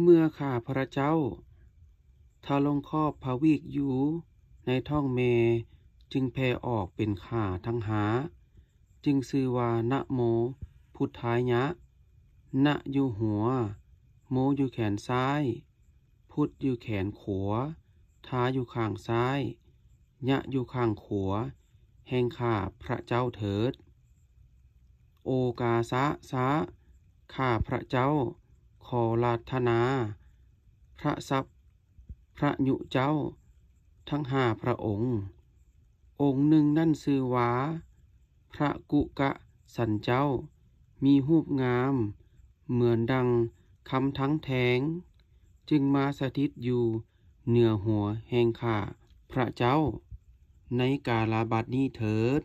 เมื่อข้าพระเจ้าทาลงครอบพาวีกอยู่ในท้องเมจึงแผ่ออกเป็นข่าทั้งหา จึงซื่อว่าณโม พุทธายะณอยู่หัว โมอยู่แขนซ้าย พุทธอยู่แขนขวาท้าอยู่ข้างซ้าย ยะอยู่ข้างขวาแห่งข้าพระเจ้าเถิด โอกาสะสะข้าพระเจ้าอลาธนา พระทรัพย์พระยุเจ้า ทั้งห้าพระองค์ องค์หนึ่งนั่นซื่อวา พระกุกะสันเจ้ามีหูปงาม เหมือนดังคำทั้งแทง จึงมาสถิตอยู่เหนือหัวแห่งข่า พระเจ้า ในกาลาบัดนี้เถิด